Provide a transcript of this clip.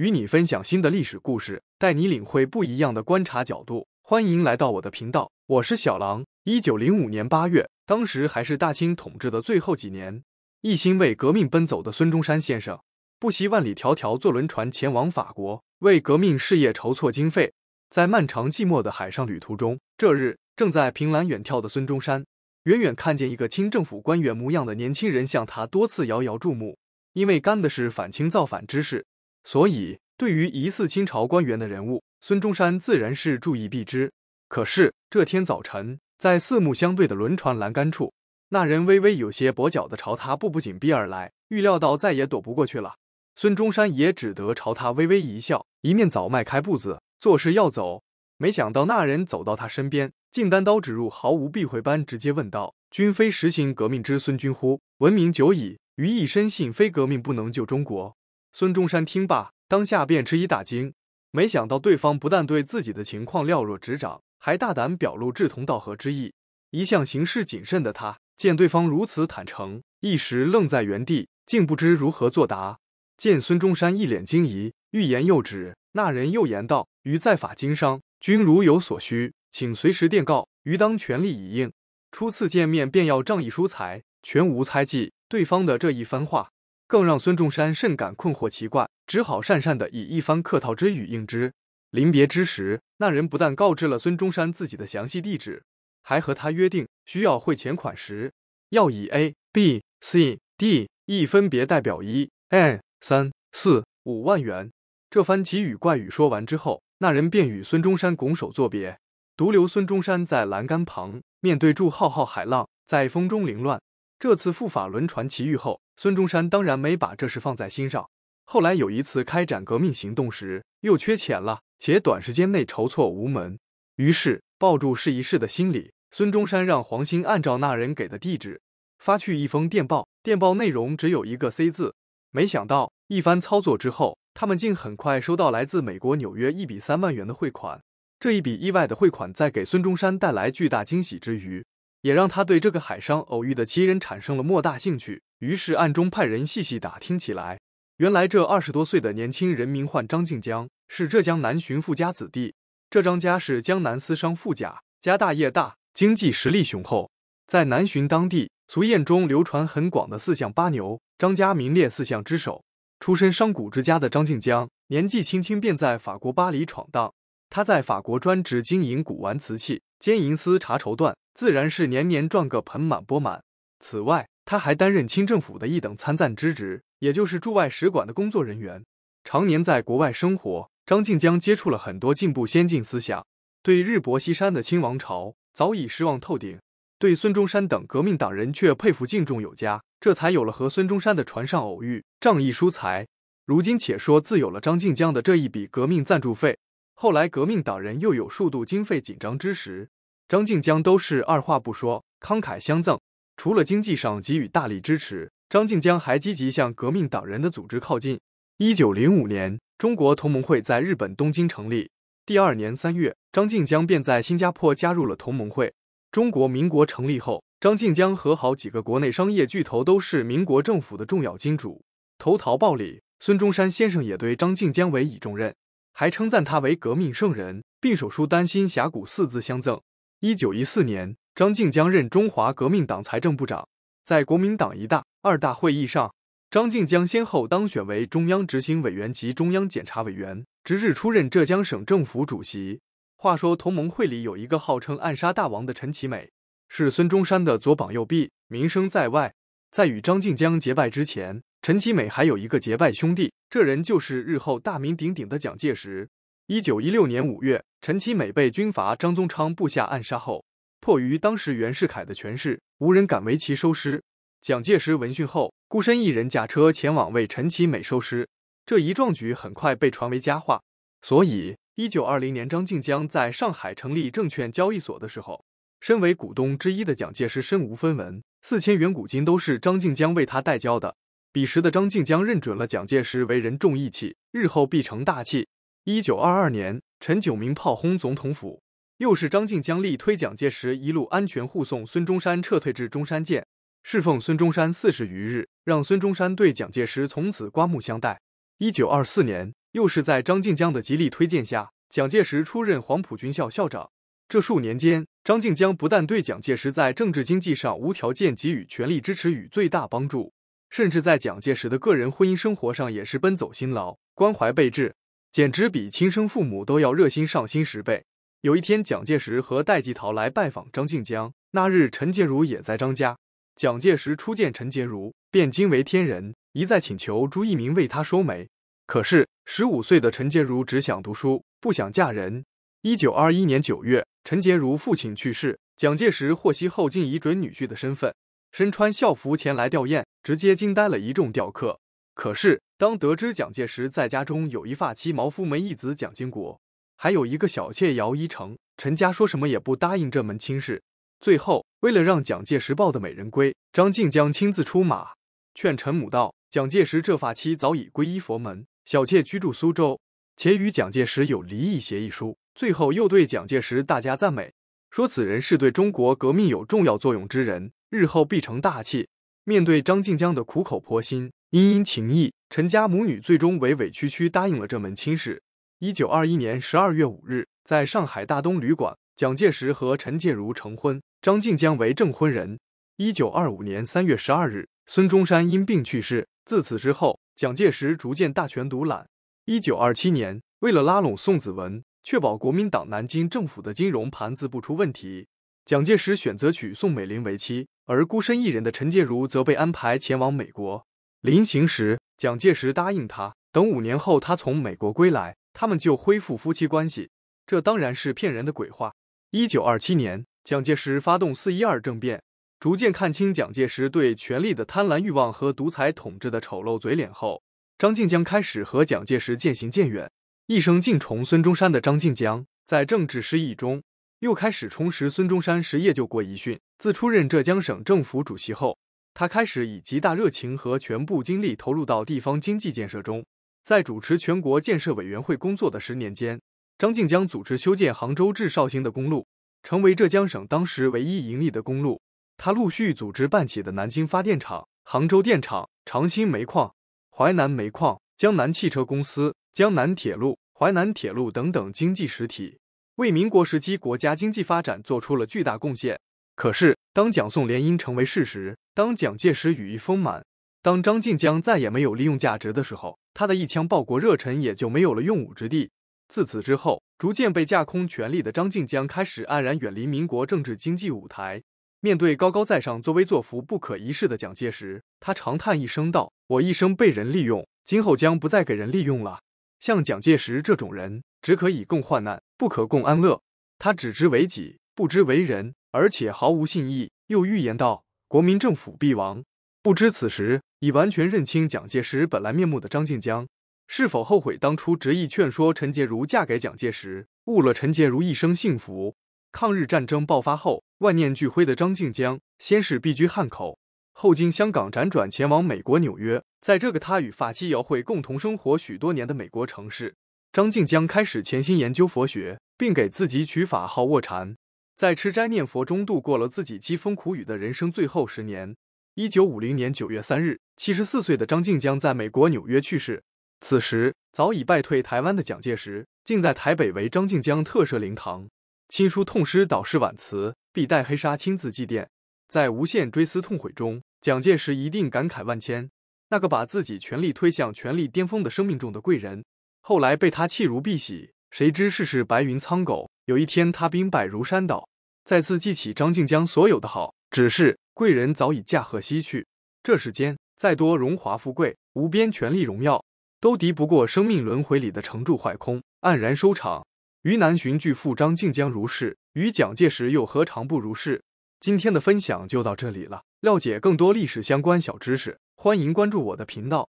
与你分享新的历史故事，带你领会不一样的观察角度。欢迎来到我的频道，我是小狼。一九零五年八月，当时还是大清统治的最后几年，一心为革命奔走的孙中山先生，不惜万里迢迢坐轮船前往法国，为革命事业筹措经费。在漫长寂寞的海上旅途中，这日正在凭栏远眺的孙中山，远远看见一个清政府官员模样的年轻人向他多次遥遥注目，因为干的是反清造反之事。所以，对于疑似清朝官员的人物，孙中山自然是注意避之。可是这天早晨，在四目相对的轮船栏杆处，那人微微有些跛脚的朝他步步紧逼而来，预料到再也躲不过去了。孙中山也只得朝他微微一笑，一面早迈开步子，作势要走。没想到那人走到他身边，竟单刀直入，毫无避讳般直接问道：“君非实行革命之孙君乎？闻名久矣，于一身信非革命不能救中国。”孙中山听罢，当下便吃一大惊，没想到对方不但对自己的情况了若指掌，还大胆表露志同道合之意。一向行事谨慎的他，见对方如此坦诚，一时愣在原地，竟不知如何作答。见孙中山一脸惊疑，欲言又止，那人又言道：“于在法经商，君如有所需，请随时电告，于当全力以应。初次见面便要仗义疏财，全无猜忌。”对方的这一番话。更让孙中山甚感困惑奇怪，只好讪讪的以一番客套之语应之。临别之时，那人不但告知了孙中山自己的详细地址，还和他约定，需要汇钱款时，要以 A、B、C、D、E 分别代表一、二、三、四、五万元。这番奇语怪语说完之后，那人便与孙中山拱手作别，独留孙中山在栏杆旁，面对住浩浩海浪，在风中凌乱。这次赴法轮船奇遇后，孙中山当然没把这事放在心上。后来有一次开展革命行动时，又缺钱了，且短时间内筹措无门，于是抱住试一试的心理，孙中山让黄兴按照那人给的地址发去一封电报，电报内容只有一个 “C” 字。没想到一番操作之后，他们竟很快收到来自美国纽约一笔三万元的汇款。这一笔意外的汇款，在给孙中山带来巨大惊喜之余，也让他对这个海商偶遇的奇人产生了莫大兴趣，于是暗中派人细细打听起来。原来这二十多岁的年轻人名唤张静江，是浙江南浔富家子弟。这张家是江南私商富家，家大业大，经济实力雄厚，在南浔当地俗谚中流传很广的“四象八牛”，张家名列四象之首。出身商贾之家的张静江，年纪轻轻便在法国巴黎闯荡。他在法国专职经营古玩瓷器、兼营私茶绸缎，自然是年年赚个盆满钵满。此外，他还担任清政府的一等参赞之职，也就是驻外使馆的工作人员，常年在国外生活。张静江接触了很多进步先进思想，对日薄西山的清王朝早已失望透顶，对孙中山等革命党人却佩服敬重有加，这才有了和孙中山的船上偶遇，仗义疏财。如今且说自有了张静江的这一笔革命赞助费。后来，革命党人又有数度经费紧张之时，张静江都是二话不说，慷慨相赠。除了经济上给予大力支持，张静江还积极向革命党人的组织靠近。一九零五年，中国同盟会在日本东京成立，第二年三月，张静江便在新加坡加入了同盟会。中国民国成立后，张静江和好几个国内商业巨头都是民国政府的重要金主，投桃报李，孙中山先生也对张静江委以重任。还称赞他为革命圣人，并手书“丹心峡谷”四字相赠。一九一四年，张静江任中华革命党财政部长，在国民党一大、二大会议上，张静江先后当选为中央执行委员及中央检察委员，直至出任浙江省政府主席。话说，同盟会里有一个号称暗杀大王的陈其美，是孙中山的左膀右臂，名声在外。在与张静江结拜之前，陈其美还有一个结拜兄弟，这人就是日后大名鼎鼎的蒋介石。一九一六年五月，陈其美被军阀张宗昌部下暗杀后，迫于当时袁世凯的权势，无人敢为其收尸。蒋介石闻讯后，孤身一人驾车前往为陈其美收尸。这一壮举很快被传为佳话。所以，一九二零年张静江在上海成立证券交易所的时候，身为股东之一的蒋介石身无分文，四千元股金都是张静江为他代交的。彼时的张静江认准了蒋介石为人重义气，日后必成大器。一九二二年，陈炯明炮轰总统府，又是张静江力推蒋介石，一路安全护送孙中山撤退至中山舰，侍奉孙中山四十余日，让孙中山对蒋介石从此刮目相待。一九二四年，又是在张静江的极力推荐下，蒋介石出任黄埔军校校长。这数年间，张静江不但对蒋介石在政治经济上无条件给予全力支持与最大帮助。甚至在蒋介石的个人婚姻生活上也是奔走辛劳，关怀备至，简直比亲生父母都要热心上心十倍。有一天，蒋介石和戴季陶来拜访张静江，那日陈洁如也在张家。蒋介石初见陈洁如，便惊为天人，一再请求朱一鸣为他说媒。可是，十五岁的陈洁如只想读书，不想嫁人。一九二一年九月，陈洁如父亲去世，蒋介石获悉后，竟以准女婿的身份。身穿校服前来吊唁，直接惊呆了一众吊客。可是当得知蒋介石在家中有一发妻毛福门义子蒋经国，还有一个小妾姚依诚，陈家说什么也不答应这门亲事。最后为了让蒋介石抱得美人归，张静江亲自出马，劝陈母道：“蒋介石这发妻早已皈依佛门，小妾居住苏州，且与蒋介石有离异协议书。”最后又对蒋介石大加赞美，说此人是对中国革命有重要作用之人。日后必成大器。面对张静江的苦口婆心、殷殷情意，陈家母女最终委委屈屈答应了这门亲事。一九二一年十二月五日，在上海大东旅馆，蒋介石和陈介如成婚，张静江为证婚人。一九二五年三月十二日，孙中山因病去世。自此之后，蒋介石逐渐大权独揽。一九二七年，为了拉拢宋子文，确保国民党南京政府的金融盘子不出问题，蒋介石选择娶宋美龄为妻。而孤身一人的陈洁如则被安排前往美国。临行时，蒋介石答应他，等五年后他从美国归来，他们就恢复夫妻关系。这当然是骗人的鬼话。一九二七年，蒋介石发动四一二政变，逐渐看清蒋介石对权力的贪婪欲望和独裁统治的丑陋嘴脸后，张静江开始和蒋介石渐行渐远。一生敬崇孙中山的张静江，在政治失意中。又开始充实孙中山实业救国遗训。自出任浙江省政府主席后，他开始以极大热情和全部精力投入到地方经济建设中。在主持全国建设委员会工作的十年间，张静江组织修建杭州至绍兴的公路，成为浙江省当时唯一盈利的公路。他陆续组织办起的南京发电厂、杭州电厂、长兴煤矿、淮南煤矿、江南汽车公司、江南铁路、淮南铁路等等经济实体。为民国时期国家经济发展做出了巨大贡献。可是，当蒋宋联姻成为事实，当蒋介石羽翼丰满，当张静江再也没有利用价值的时候，他的一腔报国热忱也就没有了用武之地。自此之后，逐渐被架空权力的张静江开始黯然远离民国政治经济舞台。面对高高在上、作威作福、不可一世的蒋介石，他长叹一声道：“我一生被人利用，今后将不再给人利用了。”像蒋介石这种人。只可以共患难，不可共安乐。他只知为己，不知为人，而且毫无信义。又预言道：“国民政府必亡。”不知此时已完全认清蒋介石本来面目的张静江，是否后悔当初执意劝说陈洁如嫁给蒋介石，误了陈洁如一生幸福？抗日战争爆发后，万念俱灰的张静江先是避居汉口，后经香港辗转前往美国纽约。在这个他与法西瑶慧共同生活许多年的美国城市。张静江开始潜心研究佛学，并给自己取法号卧禅，在吃斋念佛中度过了自己凄风苦雨的人生最后十年。一九五零年九月三日，七十四岁的张静江在美国纽约去世。此时早已败退台湾的蒋介石，竟在台北为张静江特设灵堂，亲书痛失导师挽词，必戴黑纱亲自祭奠。在无限追思痛悔中，蒋介石一定感慨万千。那个把自己权力推向权力巅峰的生命中的贵人。后来被他弃如敝屣，谁知世事白云苍狗。有一天他兵败如山倒，再次记起张静江所有的好，只是贵人早已驾鹤西去。这世间再多荣华富贵、无边权力、荣耀，都敌不过生命轮回里的成住坏空，黯然收场。于南巡巨富张静江如是，于蒋介石又何尝不如是？今天的分享就到这里了。了解更多历史相关小知识，欢迎关注我的频道。